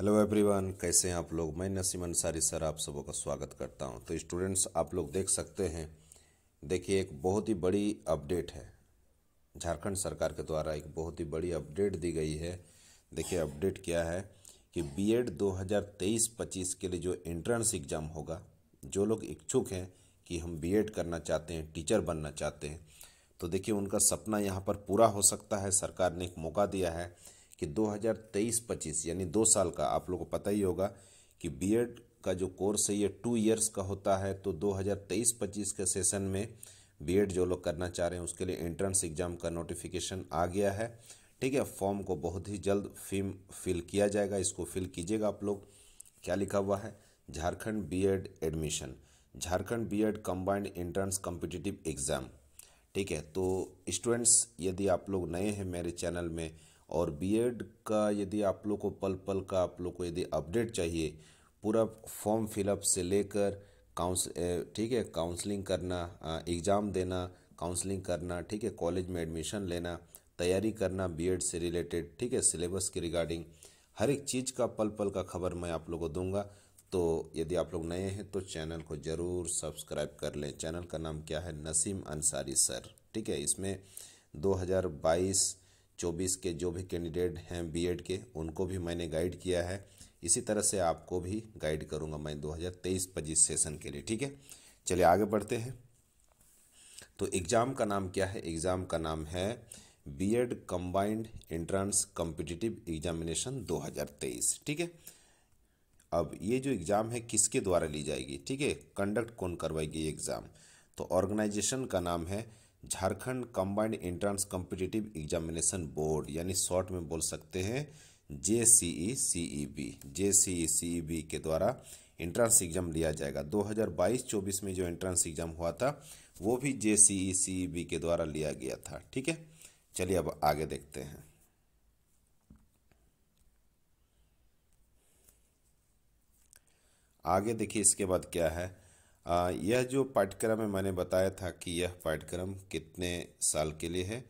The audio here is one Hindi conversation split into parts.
हेलो एवरीवन कैसे हैं आप लोग मैं नसीम अंसारी सर आप सबों का स्वागत करता हूं तो स्टूडेंट्स आप लोग देख सकते हैं देखिए एक बहुत ही बड़ी अपडेट है झारखंड सरकार के द्वारा एक बहुत ही बड़ी अपडेट दी गई है देखिए अपडेट क्या है कि बीएड 2023-25 के लिए जो एंट्रेंस एग्ज़ाम होगा जो लोग इच्छुक हैं कि हम बी करना चाहते हैं टीचर बनना चाहते हैं तो देखिए उनका सपना यहाँ पर पूरा हो सकता है सरकार ने एक मौका दिया है कि 2023-25 यानी दो साल का आप लोगों को पता ही होगा कि बीएड का जो कोर्स है ये टू इयर्स का होता है तो 2023-25 के सेशन में बीएड जो लोग करना चाह रहे हैं उसके लिए एंट्रेंस एग्ज़ाम का नोटिफिकेशन आ गया है ठीक है फॉर्म को बहुत ही जल्द फीम फिल किया जाएगा इसको फिल कीजिएगा आप लोग क्या लिखा हुआ है Jharkhand B Ed admission Jharkhand B Ed combined entrance competitive exam ठीक है तो स्टूडेंट्स यदि आप लोग नए हैं मेरे चैनल में और बीएड का यदि आप लोग को पल पल का आप लोग को यदि अपडेट चाहिए पूरा फॉर्म फिलअप से लेकर काउंस ठीक है काउंसलिंग करना एग्ज़ाम देना काउंसलिंग करना ठीक है कॉलेज में एडमिशन लेना तैयारी करना बीएड से रिलेटेड ठीक है सिलेबस के रिगार्डिंग हर एक चीज़ का पल पल का खबर मैं आप लोग को दूंगा तो यदि आप लोग नए हैं तो चैनल को ज़रूर सब्सक्राइब कर लें चैनल का नाम क्या है नसीम अंसारी सर ठीक है इसमें दो 24 के जो भी कैंडिडेट हैं बीएड के उनको भी मैंने गाइड किया है इसी तरह से आपको भी गाइड करूंगा मैं 2023-25 सेशन के लिए ठीक है चलिए आगे बढ़ते हैं तो एग्ज़ाम का नाम क्या है एग्ज़ाम का नाम है B Ed combined entrance competitive examination 2023 ठीक है अब ये जो एग्ज़ाम है किसके द्वारा ली जाएगी ठीक है कंडक्ट कौन करवाएगी ये एग्ज़ाम तो ऑर्गेनाइजेशन का नाम है Jharkhand combined entrance competitive examination board यानी शॉर्ट में बोल सकते हैं जे सी ई सी ई बी जे सी ई सी ई बी के द्वारा एंट्रेंस एग्जाम लिया जाएगा 2022-24 में जो एंट्रेंस एग्जाम हुआ था वो भी जे सी ई सी ई बी के द्वारा लिया गया था ठीक है चलिए अब आगे देखते हैं आगे देखिए इसके बाद क्या है यह जो पाठ्यक्रम है मैंने बताया था कि यह पाठ्यक्रम कितने साल के लिए है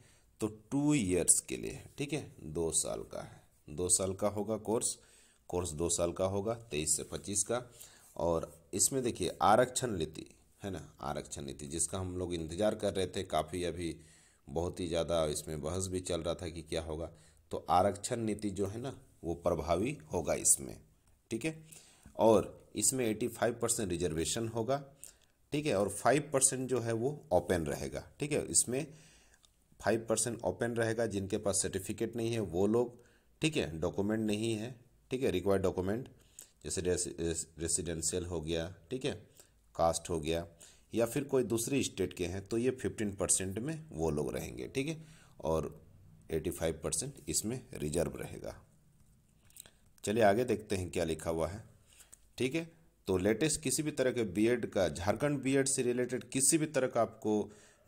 तो टू ईयर्स के लिए है ठीक है दो साल का है दो साल का होगा कोर्स कोर्स दो साल का होगा तेईस से पच्चीस का और इसमें देखिए आरक्षण नीति है ना आरक्षण नीति जिसका हम लोग इंतज़ार कर रहे थे काफ़ी अभी बहुत ही ज़्यादा इसमें बहस भी चल रहा था कि क्या होगा तो आरक्षण नीति जो है ना वो प्रभावी होगा इसमें ठीक है और इसमें 85 परसेंट रिजर्वेशन होगा ठीक है और 5 परसेंट जो है वो ओपन रहेगा ठीक है इसमें 5 परसेंट ओपन रहेगा जिनके पास सर्टिफिकेट नहीं है वो लोग ठीक है डॉक्यूमेंट नहीं है ठीक है रिक्वायर्ड डॉक्यूमेंट जैसे रेसिडेंशियल हो गया ठीक है कास्ट हो गया या फिर कोई दूसरे स्टेट के हैं तो ये फिफ्टीन परसेंट में वो लोग रहेंगे ठीक है और एटी फाइव परसेंट इसमें रिजर्व रहेगा चलिए आगे देखते हैं क्या लिखा हुआ है ठीक है तो लेटेस्ट किसी भी तरह के बीएड का झारखंड बीएड से रिलेटेड किसी भी तरह का आपको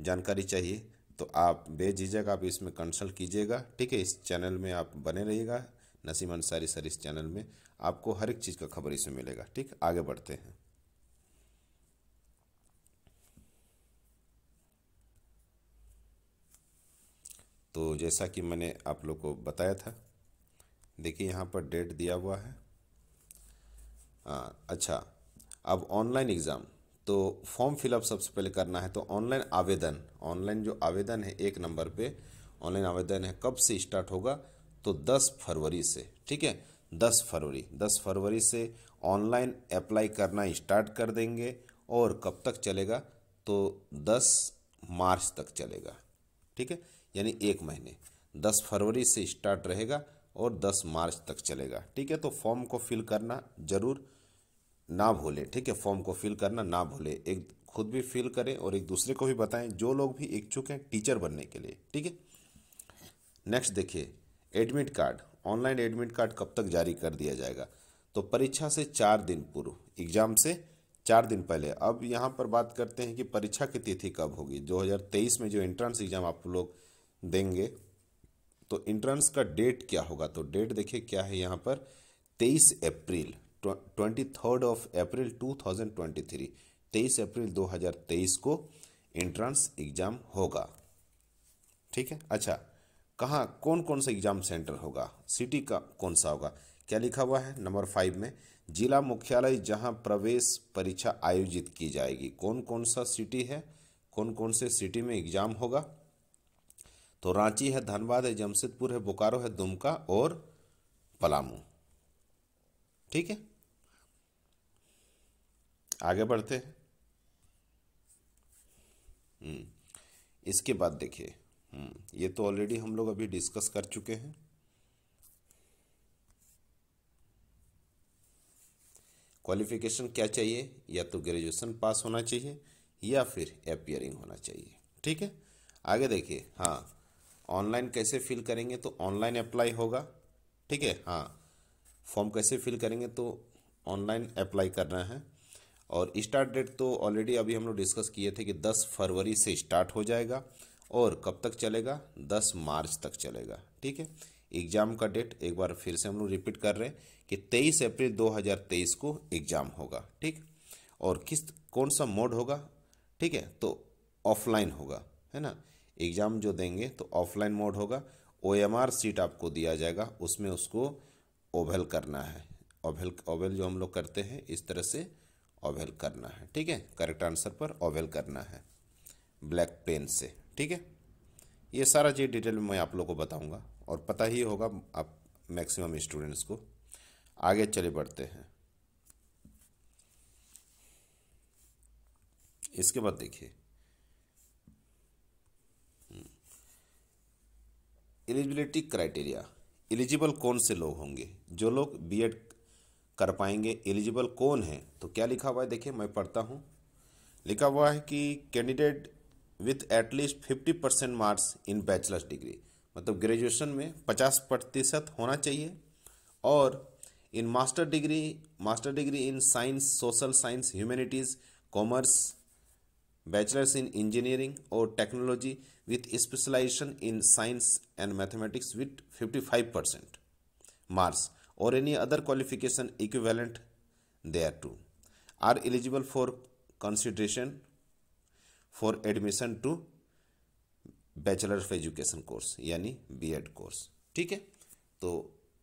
जानकारी चाहिए तो आप बेझिझक आप इसमें कंसल्ट कीजिएगा ठीक है इस चैनल में आप बने रहिएगा नसीम अंसारी सर इस चैनल में आपको हर एक चीज़ का खबर इसमें मिलेगा ठीक आगे बढ़ते हैं तो जैसा कि मैंने आप लोग को बताया था देखिए यहाँ पर डेट दिया हुआ है हाँ, अच्छा अब ऑनलाइन एग्ज़ाम तो फॉर्म फिलअप सबसे पहले करना है तो ऑनलाइन आवेदन ऑनलाइन जो आवेदन है एक नंबर पे ऑनलाइन आवेदन है कब से स्टार्ट होगा तो 10 फरवरी से ठीक है 10 फरवरी 10 फरवरी से ऑनलाइन अप्लाई करना स्टार्ट कर देंगे और कब तक चलेगा तो 10 मार्च तक चलेगा ठीक है यानी एक महीने 10 फरवरी से स्टार्ट रहेगा और 10 मार्च तक चलेगा ठीक है तो फॉर्म को फिल करना ज़रूर ना भूलें ठीक है फॉर्म को फिल करना ना भूलें एक खुद भी फिल करें और एक दूसरे को भी बताएं जो लोग भी इच्छुक हैं टीचर बनने के लिए ठीक है नेक्स्ट देखिए admit card online admit card कब तक जारी कर दिया जाएगा तो परीक्षा से चार दिन पूर्व एग्जाम से चार दिन पहले अब यहाँ पर बात करते हैं कि परीक्षा की तिथि कब होगी 2023 में जो एंट्रेंस एग्जाम आप लोग देंगे तो एंट्रेंस का डेट क्या होगा तो डेट देखिए क्या है यहाँ पर 23 April twenty third of April two thousand twenty three तेईस अप्रैल दो हज़ार तेईस को एंट्रेंस एग्ज़ाम होगा ठीक है अच्छा कहाँ कौन कौन सा एग्ज़ाम सेंटर होगा सिटी का कौन सा होगा क्या लिखा हुआ है नंबर फाइव में जिला मुख्यालय जहां प्रवेश परीक्षा आयोजित की जाएगी कौन कौन सा सिटी है कौन कौन से सिटी में एग्जाम होगा तो रांची है धनबाद है जमशेदपुर है बोकारो है दुमका और पलामू ठीक है आगे बढ़ते हैं हम्म, इसके बाद देखिए हम्म, ये तो ऑलरेडी हम लोग अभी डिस्कस कर चुके हैं क्वालिफिकेशन क्या चाहिए या तो ग्रेजुएशन पास होना चाहिए या फिर अपियरिंग होना चाहिए ठीक है आगे देखिए हाँ ऑनलाइन कैसे फिल करेंगे तो ऑनलाइन अप्लाई होगा ठीक है हाँ फॉर्म कैसे फिल करेंगे तो ऑनलाइन अप्लाई करना है और स्टार्ट डेट तो ऑलरेडी अभी हम लोग डिस्कस किए थे कि 10 फरवरी से स्टार्ट हो जाएगा और कब तक चलेगा 10 मार्च तक चलेगा ठीक है एग्ज़ाम का डेट एक बार फिर से हम लोग रिपीट कर रहे हैं कि 23 अप्रैल 2023 को एग्ज़ाम होगा ठीक और किस कौन सा मोड होगा ठीक है तो ऑफलाइन होगा है ना एग्ज़ाम जो देंगे तो ऑफलाइन मोड होगा ओ सीट आपको दिया जाएगा उसमें उसको ओवेल करना है ओवेल ओवेल जो हम लोग करते हैं इस तरह से ओवेल करना है ठीक है करेक्ट आंसर पर ओवेल करना है ब्लैक पेन से ठीक है ये सारा चीज़ डिटेल में मैं आप लोग को बताऊंगा और पता ही होगा आप मैक्सिमम स्टूडेंट्स को आगे चले बढ़ते हैं इसके बाद देखिए एलिजिबिलिटी क्राइटेरिया एलिजिबल कौन से लोग होंगे जो लोग बीएड कर पाएंगे एलिजिबल कौन है तो क्या लिखा हुआ है देखिए मैं पढ़ता हूँ लिखा हुआ है कि candidate with at least fifty percent marks in bachelors degree मतलब ग्रेजुएशन में पचास प्रतिशत होना चाहिए और in master degree master degree in science social science humanities commerce bachelors in engineering और technology with specialisation in science and mathematics with fifty five percent marks or any other qualification equivalent thereto are eligible for consideration for admission to bachelor of education course यानी बी एड कोर्स ठीक है तो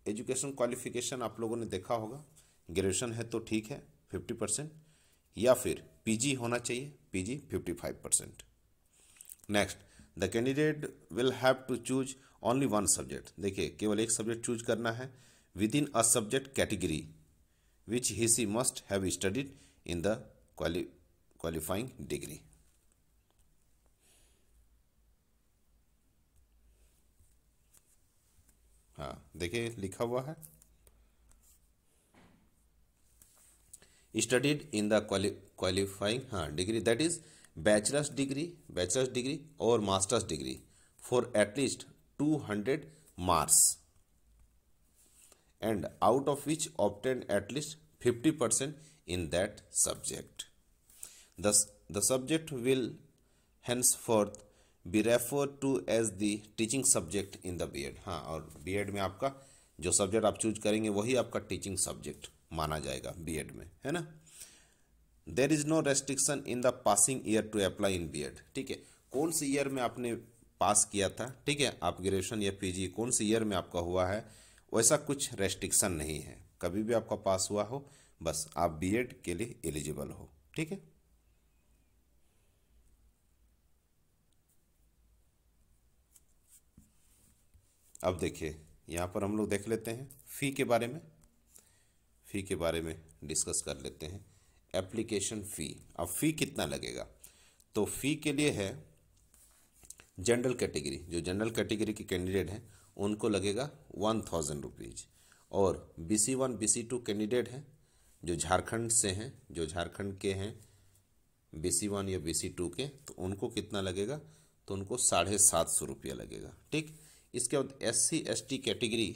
एजुकेशन क्वालिफिकेशन आप लोगों ने देखा होगा ग्रेजुएशन है तो ठीक है फिफ्टी परसेंट या फिर पीजी होना चाहिए PG fifty five percent next the candidate will have to choose only one subject देखिए केवल एक सब्जेक्ट चूज करना है within a subject category which he she must have studied in the quali qualifying degree हाँ देखिए लिखा हुआ है स्टडीड इन द क्वालिफाइंग हाँ degree that is bachelors degree bachelors degree और masters degree for at least two hundred marks and out of which obtain at least 50% in that subject. Thus, the subject will henceforth be refer to as the teaching subject in the B Ed हाँ और बी एड में आपका जो सब्जेक्ट आप चूज करेंगे वही आपका टीचिंग सब्जेक्ट माना जाएगा बी एड में है ना there is no restriction in the passing year to apply in B Ed ठीक है कौन से ईयर में आपने पास किया था ठीक है आप ग्रेजुएशन या पीजी कौन से ईयर में आपका हुआ है वैसा कुछ रेस्ट्रिक्शन नहीं है कभी भी आपका पास हुआ हो बस आप बीएड के लिए एलिजिबल हो ठीक है अब देखिए यहाँ पर हम लोग देख लेते हैं फ़ी के बारे में फ़ी के बारे में डिस्कस कर लेते हैं एप्लीकेशन फ़ी अब फ़ी कितना लगेगा तो फ़ी के लिए है जनरल कैटेगरी जो जनरल कैटेगरी के कैंडिडेट हैं उनको लगेगा वन थाउजेंड रुपीज़ और B C one B C two candidate हैं जो झारखंड से हैं जो झारखंड के हैं बी सी वन या बी सी टू के तो उनको कितना लगेगा तो उनको साढ़े सात सौ रुपया लगेगा ठीक इसके बाद S C S T category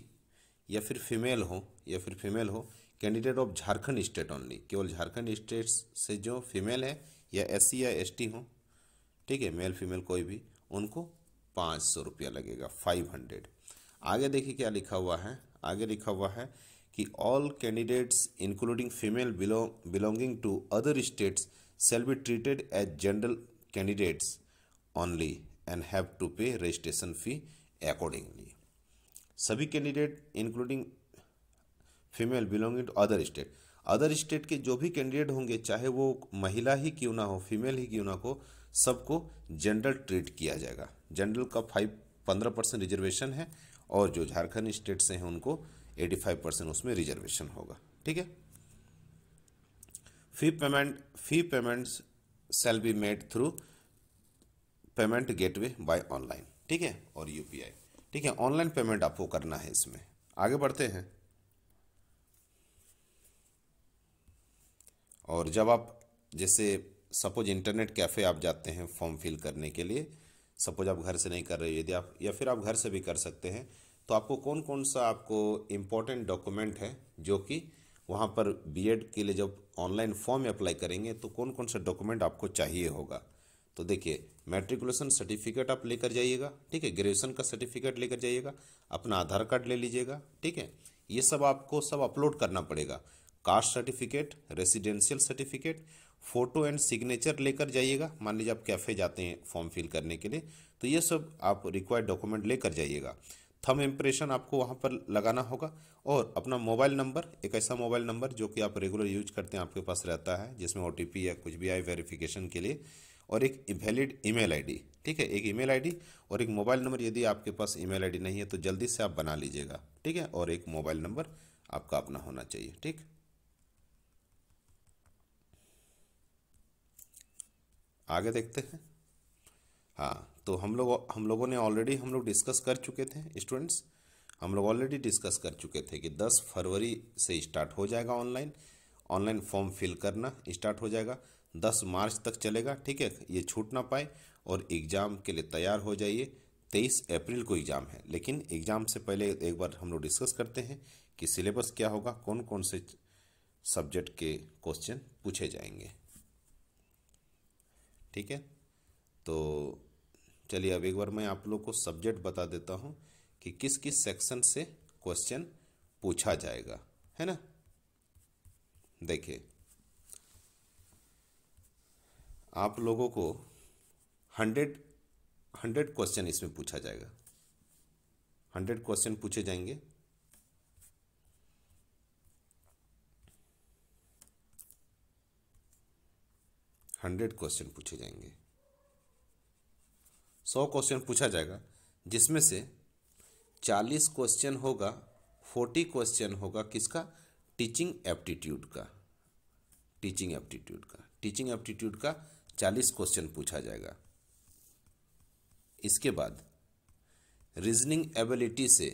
या फिर फीमेल हो या फिर फीमेल हो candidate of Jharkhand state only केवल झारखंड स्टेट से जो फीमेल है या एस सी या एस टी हो ठीक है मेल फीमेल कोई भी उनको पाँच सौ रुपया लगेगा फाइव हंड्रेड आगे देखिए क्या लिखा हुआ है आगे लिखा हुआ है कि all candidates including female belonging to other states shall be treated as general candidates only and have to pay registration fee accordingly सभी candidate including female belonging to other state other state के जो भी कैंडिडेट होंगे चाहे वो महिला ही क्यों ना हो फीमेल ही क्यों ना हो सबको जनरल ट्रीट किया जाएगा जनरल का फाइव पंद्रह परसेंट रिजर्वेशन है और जो झारखंड स्टेट से हैं उनको 85 परसेंट उसमें रिजर्वेशन होगा ठीक है fee payment fee payments shall be made through payment gateway by online ठीक है और यूपीआई ठीक है ऑनलाइन पेमेंट आपको करना है इसमें आगे बढ़ते हैं और जब आप जैसे सपोज इंटरनेट कैफ़े आप जाते हैं फॉर्म फिल करने के लिए सपोज आप घर से नहीं कर रहे यदि आप या फिर आप घर से भी कर सकते हैं तो आपको कौन कौन सा आपको इम्पोर्टेंट डॉक्यूमेंट है जो कि वहाँ पर बीएड के लिए जब ऑनलाइन फॉर्म अप्लाई करेंगे तो कौन कौन सा डॉक्यूमेंट आपको चाहिए होगा तो देखिए मैट्रिकुलेशन सर्टिफिकेट आप लेकर जाइएगा ठीक है ग्रेजुएशन का सर्टिफिकेट लेकर जाइएगा अपना आधार कार्ड ले लीजिएगा ठीक है ये सब आपको सब अपलोड करना पड़ेगा caste certificate residential certificate photo and signature लेकर जाइएगा मान लीजिए आप कैफ़े जाते हैं फॉर्म फिल करने के लिए तो ये सब आप रिक्वायर्ड डॉक्यूमेंट लेकर जाइएगा थम इम्प्रेशन आपको वहाँ पर लगाना होगा और अपना मोबाइल नंबर एक ऐसा मोबाइल नंबर जो कि आप रेगुलर यूज करते हैं आपके पास रहता है जिसमें ओ या कुछ भी आए वेरिफिकेशन के लिए और एक वैलिड ईमेल आईडी ठीक है एक ईमेल आईडी और एक मोबाइल नंबर यदि आपके पास ईमेल आईडी नहीं है तो जल्दी से आप बना लीजिएगा ठीक है और एक मोबाइल नंबर आपका अपना होना चाहिए ठीक आगे देखते हैं हाँ तो हम लोग हम लोगों ने ऑलरेडी हम लोग डिस्कस कर चुके थे स्टूडेंट्स हम लोग ऑलरेडी डिस्कस कर चुके थे कि 10 फरवरी से स्टार्ट हो जाएगा ऑनलाइन ऑनलाइन फॉर्म फिल करना स्टार्ट हो जाएगा 10 मार्च तक चलेगा ठीक है ये छूट ना पाए और एग्ज़ाम के लिए तैयार हो जाइए 23 अप्रैल को एग्ज़ाम है लेकिन एग्ज़ाम से पहले एक बार हम लोग डिस्कस करते हैं कि सिलेबस क्या होगा कौन कौन से सब्जेक्ट के क्वेश्चन पूछे जाएंगे ठीक है तो चलिए अब एक बार मैं आप लोग को सब्जेक्ट बता देता हूँ कि किस किस सेक्शन से क्वेश्चन पूछा जाएगा है ना देखिए आप लोगों को हंड्रेड हंड्रेड क्वेश्चन इसमें पूछा जाएगा हंड्रेड क्वेश्चन पूछे जाएंगे हंड्रेड क्वेश्चन पूछे जाएंगे सौ क्वेश्चन पूछा जाएगा जिसमें से चालीस क्वेश्चन होगा फोर्टी क्वेश्चन होगा किसका टीचिंग एप्टीट्यूड का टीचिंग एप्टीट्यूड का टीचिंग एप्टीट्यूड का चालीस क्वेश्चन पूछा जाएगा इसके बाद रीजनिंग एबिलिटी से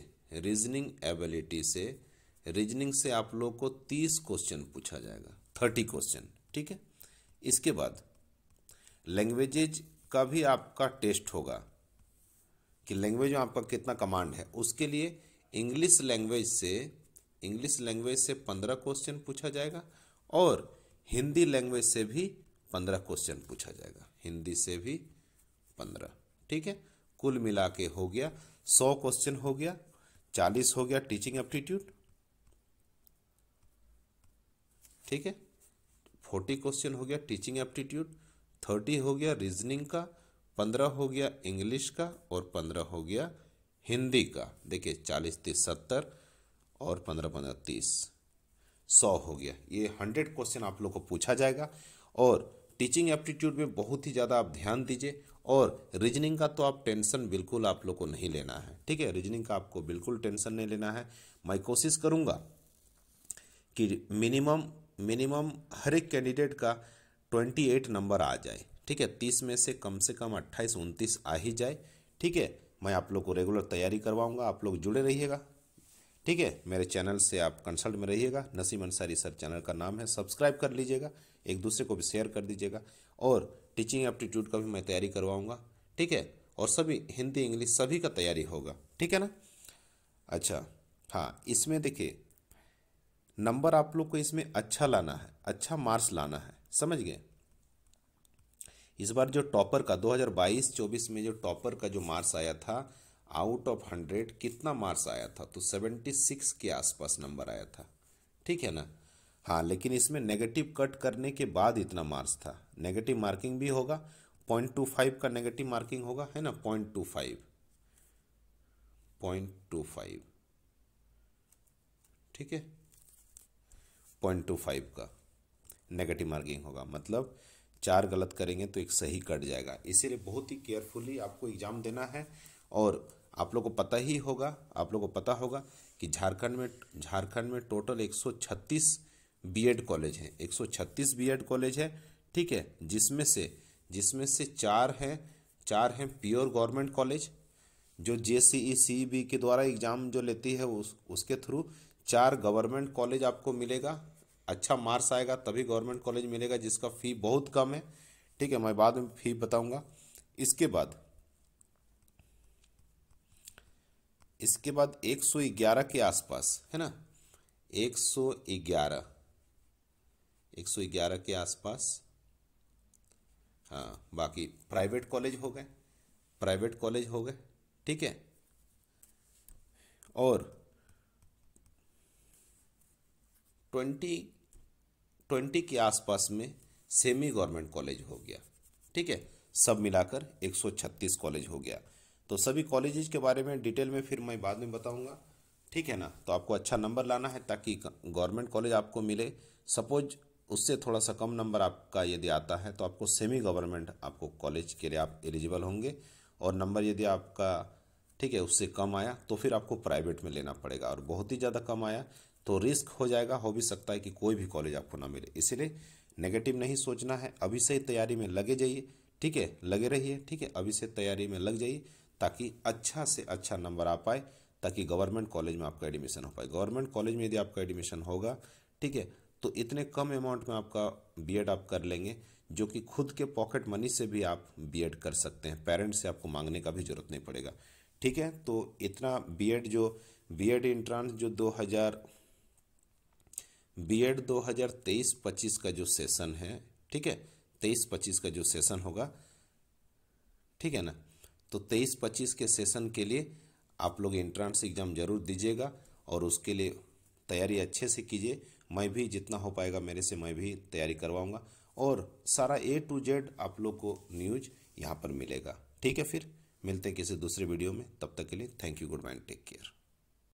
रीजनिंग एबिलिटी से रीजनिंग से आप लोग को तीस क्वेश्चन पूछा जाएगा थर्टी क्वेश्चन ठीक है इसके बाद लैंग्वेजेज का भी आपका टेस्ट होगा कि लैंग्वेज में आपका कितना कमांड है उसके लिए इंग्लिश लैंग्वेज से इंग्लिश लैंग्वेज से पंद्रह क्वेश्चन पूछा जाएगा और हिंदी लैंग्वेज से भी पंद्रह क्वेश्चन पूछा जाएगा हिंदी से भी पंद्रह ठीक है कुल मिला के हो गया सौ क्वेश्चन हो गया चालीस हो गया टीचिंग एप्टीट्यूड ठीक है फोर्टी क्वेश्चन हो गया टीचिंग एप्टीट्यूड थर्टी हो गया रीजनिंग का पंद्रह हो गया इंग्लिश का और पंद्रह हो गया हिंदी का देखिए चालीस तीस सत्तर और पंद्रह पंद्रह तीस सौ हो गया ये हंड्रेड क्वेश्चन आप लोग को पूछा जाएगा और टीचिंग एप्टीट्यूड में बहुत ही ज़्यादा आप ध्यान दीजिए और रीजनिंग का तो आप टेंशन बिल्कुल आप लोग को नहीं लेना है ठीक है रीजनिंग का आपको बिल्कुल टेंशन नहीं लेना है मैं कोशिश करूँगा कि मिनिमम मिनिमम हर एक कैंडिडेट का ट्वेंटी एट नंबर आ जाए ठीक है तीस में से कम से कम अट्ठाईस उनतीस आ ही जाए ठीक है मैं आप लोग को रेगुलर तैयारी करवाऊंगा आप लोग जुड़े रहिएगा ठीक है मेरे चैनल से आप कंसल्ट में रहिएगा नसीम अंसारी सर चैनल का नाम है सब्सक्राइब कर लीजिएगा एक दूसरे को भी शेयर कर दीजिएगा और टीचिंग एप्टीट्यूड का भी मैं तैयारी करवाऊँगा ठीक है और सभी हिंदी इंग्लिश सभी का तैयारी होगा ठीक है ना अच्छा हाँ इसमें देखिए नंबर आप लोग को इसमें अच्छा लाना है अच्छा मार्क्स लाना है समझ गए इस बार जो टॉपर का 2022-24 में जो टॉपर का जो मार्क्स आया था आउट ऑफ हंड्रेड कितना मार्क्स आया था तो 76 के आसपास नंबर आया था ठीक है ना हाँ लेकिन इसमें नेगेटिव कट करने के बाद इतना मार्क्स था नेगेटिव मार्किंग भी होगा पॉइंट टू फाइव का नेगेटिव मार्किंग होगा है ना point two five point two five ठीक है पॉइंट टू फाइव का नेगेटिव मार्किंग होगा मतलब चार गलत करेंगे तो एक सही कट जाएगा इसीलिए बहुत ही केयरफुली आपको एग्ज़ाम देना है और आप लोग को पता ही होगा आप लोग को पता होगा कि झारखंड में झारखंड में टोटल 136 बीएड कॉलेज हैं 136 बीएड कॉलेज है ठीक है जिसमें से जिसमें से चार हैं चार हैं प्योर गवर्नमेंट कॉलेज जो जे सी बी के द्वारा एग्ज़ाम जो लेती है उस उसके थ्रू चार गवर्नमेंट कॉलेज आपको मिलेगा अच्छा मार्क्स आएगा तभी गवर्नमेंट कॉलेज मिलेगा जिसका फ़ी बहुत कम है ठीक है मैं बाद में फी बताऊंगा इसके बाद इसके बाद 111 के आसपास है ना 111 111 के आसपास हाँ बाकी प्राइवेट कॉलेज हो गए प्राइवेट कॉलेज हो गए ठीक है और ट्वेंटी ट्वेंटी के आसपास में सेमी गवर्नमेंट कॉलेज हो गया ठीक है सब मिलाकर छत्तीस कॉलेज हो गया तो सभी कॉलेजेज के बारे में डिटेल में फिर मैं बाद में बताऊँगा ठीक है ना तो आपको अच्छा नंबर लाना है ताकि गवर्नमेंट कॉलेज आपको मिले सपोज उससे थोड़ा सा कम नंबर आपका यदि आता है तो आपको सेमी गवर्नमेंट आपको कॉलेज के लिए आप एलिजिबल होंगे और नंबर यदि आपका ठीक है उससे कम आया तो फिर आपको प्राइवेट में लेना पड़ेगा और बहुत ही ज़्यादा कम आया तो रिस्क हो जाएगा हो भी सकता है कि कोई भी कॉलेज आपको ना मिले इसीलिए नेगेटिव नहीं सोचना है अभी से ही तैयारी में लगे जाइए ठीक है लगे रहिए ठीक है अभी से तैयारी में लग जाइए ताकि अच्छा से अच्छा नंबर आ पाए ताकि गवर्नमेंट कॉलेज में आपका एडमिशन हो पाए गवर्नमेंट कॉलेज में यदि आपका एडमिशन होगा ठीक है तो इतने कम अमाउंट में आपका बी आप कर लेंगे जो कि खुद के पॉकेट मनी से भी आप बी कर सकते हैं पेरेंट्स से आपको मांगने का भी जरूरत नहीं पड़ेगा ठीक है तो इतना बी जो बी एड इंट्रांस जो दो बीएड 2023-25 का जो सेशन है ठीक है 23-25 का जो सेशन होगा ठीक है ना तो 23-25 के सेशन के लिए आप लोग एंट्रांस एग्ज़ाम ज़रूर दीजिएगा और उसके लिए तैयारी अच्छे से कीजिए मैं भी जितना हो पाएगा मेरे से मैं भी तैयारी करवाऊँगा और सारा ए टू जेड आप लोग को न्यूज यहाँ पर मिलेगा ठीक है फिर मिलते हैं किसी दूसरे वीडियो में तब तक के लिए thank you goodbye take care